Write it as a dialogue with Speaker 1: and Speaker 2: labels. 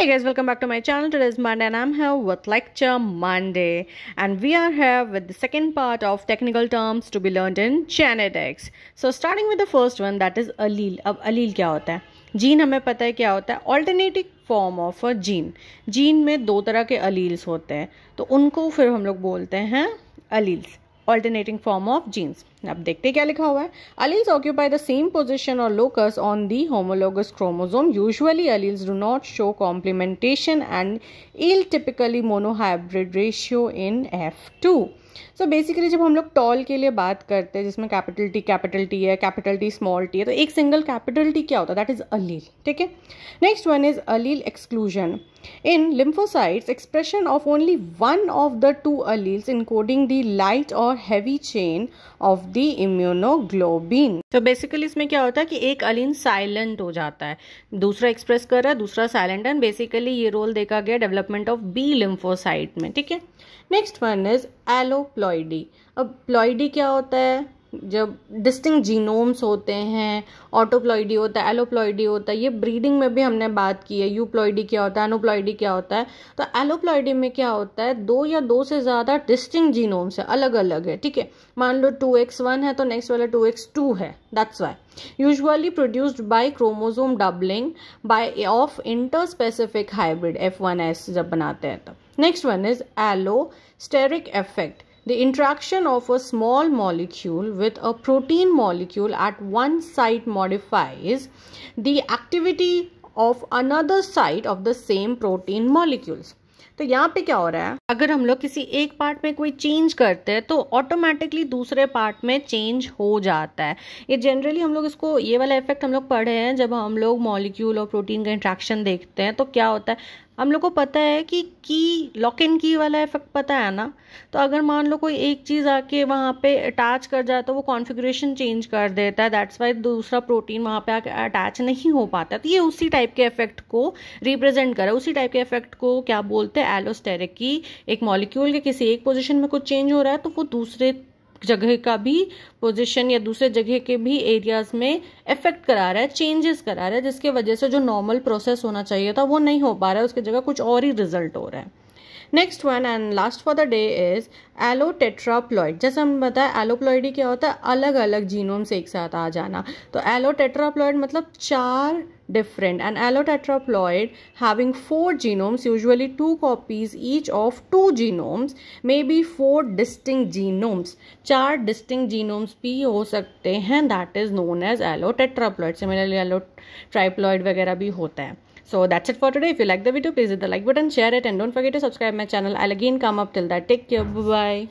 Speaker 1: Hey guys, welcome back to my channel. Today is Monday and I'm here with Lecture Monday. And we are here with the second part of technical terms to be learned in genetics. So starting with the first one that is allele. अब allele क्या होता है gene हमें पता है क्या होता है alternative form of a gene gene में दो तरह के अलील्स होते हैं तो उनको फिर हम लोग बोलते हैं alleles alternating form of genes अब देखते हैं क्या लिखा हुआ है alleles occupy the same position और locus on the homologous chromosome usually alleles do not show complementation and yield typically monohybrid ratio in F two so basically जब हम लोग टॉल के लिए बात करते हैं जिसमें कैपिटल टी कैपिटल टी है कैपिटल टी स्मॉल टी है तो एक सिंगल कैपिटल टी क्या होता है दैट इज अलील ठीक है next one is allele exclusion in lymphocytes expression of only one of the two alleles encoding the light और heavy chain of the immunoglobulin तो बेसिकली इसमें क्या होता है कि एक अलिन साइलेंट हो जाता है दूसरा एक्सप्रेस कर रहा है दूसरा साइलेंट एंड बेसिकली ये रोल देखा गया डेवलपमेंट ऑफ बी लिम्फोसाइट में ठीक है नेक्स्ट वन इज एलोप्लॉइडी अब प्लॉइडी क्या होता है जब डिस्टिंग जीनोम्स होते हैं ऑटोप्लॉइडी होता है एलोप्लॉइडी होता है ये ब्रीडिंग में भी हमने बात की है यूप्लॉइडी क्या होता है एनोप्लॉइडी क्या होता है तो एलोप्लॉइडी में क्या होता है दो या दो से ज़्यादा डिस्टिंग जीनोम्स है अलग अलग है ठीक है मान लो टू एक्स वन है तो नेक्स्ट वाला टू एक्स टू है that's Y usually produced by chromosome doubling by of interspecific hybrid F one S जब बनाते हैं तब next one is allosteric effect the interaction of a small molecule with a protein molecule at one site modifies the activity of another site of the same protein molecules तो यहाँ पे क्या हो रहा है अगर हम लोग किसी एक पार्ट में कोई चेंज करते हैं तो ऑटोमेटिकली दूसरे पार्ट में चेंज हो जाता है ये जनरली हम लोग इसको ये वाला इफेक्ट हम लोग पढ़े हैं जब हम लोग मॉलिक्यूल और प्रोटीन का इंट्रैक्शन देखते हैं तो क्या होता है हम लोग को पता है कि की लॉक एंड की वाला इफेक्ट पता है ना तो अगर मान लो कोई एक चीज़ आके वहाँ पे अटैच कर जाए तो वो कॉन्फ़िगरेशन चेंज कर देता है दैट्स वाई दूसरा प्रोटीन वहाँ पे आके अटैच नहीं हो पाता तो ये उसी टाइप के इफेक्ट को रिप्रेजेंट करा उसी टाइप के इफेक्ट को क्या बोलते हैं एलोस्टेरिक की एक मॉलिक्यूल के किसी एक पोजिशन में कुछ चेंज हो रहा है तो वो दूसरे जगह का भी पोजीशन या दूसरे जगह के भी एरियाज में इफेक्ट करा रहा है चेंजेस करा रहा है जिसके वजह से जो नॉर्मल प्रोसेस होना चाहिए था वो नहीं हो पा रहा है उसकी जगह कुछ और ही रिजल्ट हो रहा है next one and last for the day is allotetraploid जैसे हम बताया एलोप्लॉयडी क्या होता है अलग अलग जीनोम से एक साथ आ जाना तो एलो टेट्राप्लॉइड मतलब चार different and allo tetraploid having four genomes usually two copies each of two genomes may be four distinct genomes चार डिस्टिंग जीनोम्स भी हो सकते हैं that is known as allo tetraploid similarly allo triploid वगैरह भी होता है So that's it for today. If you like the video, please hit the like button, share it and don't forget to subscribe my channel. I'll again come up till that. Take care. Bye-bye.